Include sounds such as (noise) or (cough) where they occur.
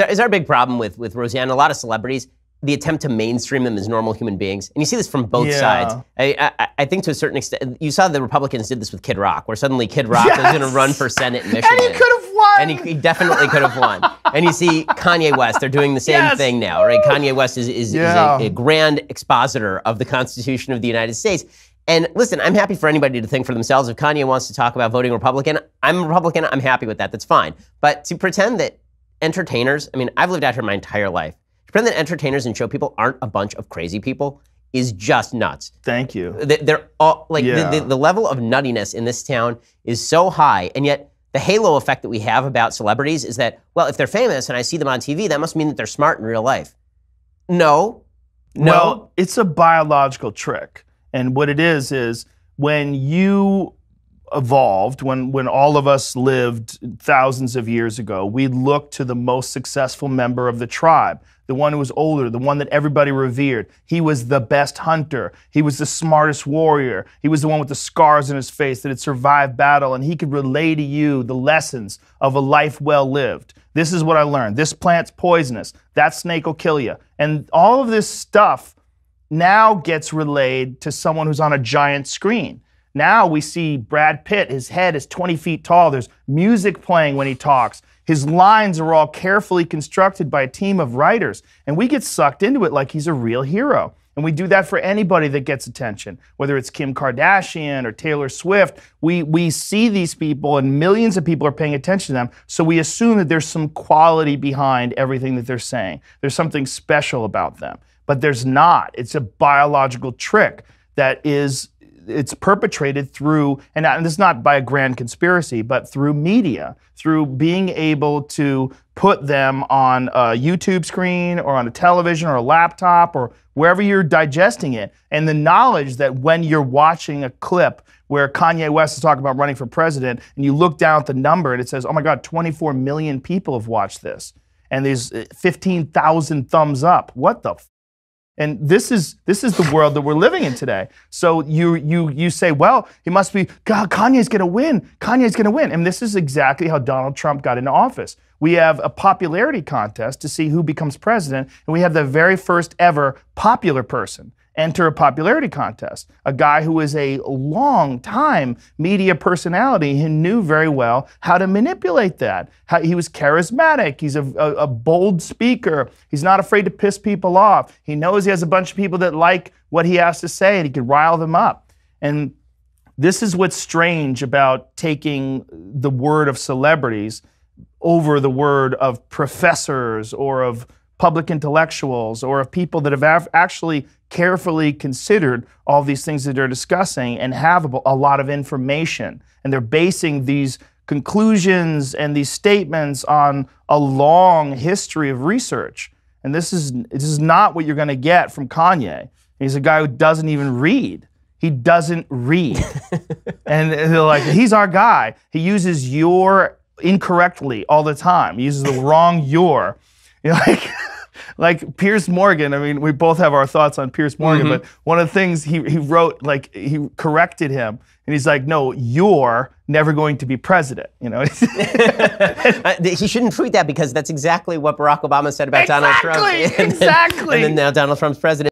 Is there, a big problem with, with Roseanne? A lot of celebrities, the attempt to mainstream them as normal human beings. And you see this from both yeah. sides. I, I, I, think to a certain extent, you saw the Republicans did this with Kid Rock, where suddenly Kid Rock yes. was going to run for Senate in Michigan. And he could have won. And he, he definitely could have won. and you see Kanye West, they're doing the same yes. thing now, right? Kanye West is, is, yeah. is a, a grand expositor of the Constitution of the United States. And listen, I'm happy for anybody to think for themselves. If Kanye wants to talk about voting Republican, I'm a Republican. I'm happy with that. That's fine. But to pretend that entertainers, I mean, I've lived out here my entire life. To pretend that entertainers and show people aren't a bunch of crazy people is just nuts. Thank you. They're all like yeah. the, the, the level of nuttiness in this town is so high, and yet the halo effect that we have about celebrities is that well, if they're famous and I see them on TV, that must mean that they're smart in real life. No, no, well, it's a biological trick, and what it is is when you evolved when when all of us lived thousands of years ago we looked to the most successful member of the tribe the one who was older the one that everybody revered he was the best hunter he was the smartest warrior he was the one with the scars in his face that had survived battle and he could relay to you the lessons of a life well lived this is what i learned this plant's poisonous that snake will kill you and all of this stuff now gets relayed to someone who's on a giant screen now we see Brad Pitt, his head is 20 feet tall. There's music playing when he talks. His lines are all carefully constructed by a team of writers, and we get sucked into it like he's a real hero. And we do that for anybody that gets attention, whether it's Kim Kardashian or Taylor Swift. We, we see these people, and millions of people are paying attention to them. So we assume that there's some quality behind everything that they're saying. There's something special about them, but there's not. It's a biological trick that is it's perpetrated through, and, this is not by a grand conspiracy, but through media, through being able to put them on a YouTube screen or on a television or a laptop or wherever you're digesting it. And the knowledge that when you're watching a clip where Kanye West is talking about running for president and you look down at the number and it says, oh my God, 24 million people have watched this. And there's eh, 15,000 thumbs up. What the and this is this is the world that we're living in today. So you you you say, well, he must be God. Kanye's going to win. Kanye's going to win. And this is exactly how Donald Trump got into office. We have a popularity contest to see who becomes president, and we have the very first ever popular person enter a popularity contest. A guy who is a long time media personality who knew very well how to manipulate that. How, he was charismatic. He's a, a, a bold speaker. He's not afraid to piss people off. He knows he has a bunch of people that like what he has to say and he could rile them up. And this is what's strange about taking the word of celebrities over the word of professors or of public intellectuals or of people that have av- actually carefully considered all these things that they're discussing and have a, a lot of information. And they're basing these conclusions and these statements on a long history of research. And this is, this is not what you're going to get from Kanye. He's a guy who doesn't even read. He doesn't read. (laughs) and they're like, he's our guy. He uses your incorrectly all the time, he uses the wrong your. You (laughs) know, like, like Piers Morgan, I mean, we both have our thoughts on Piers Morgan, mm-hmm. but one of the things he, he wrote, like, he corrected him, and he's like, no, you're never going to be president, you know? (laughs) Uh, he shouldn't tweet that because that's exactly what Barack Obama said about exactly, Donald Trump. Exactly. (laughs) exactly. and then now Donald Trump's president.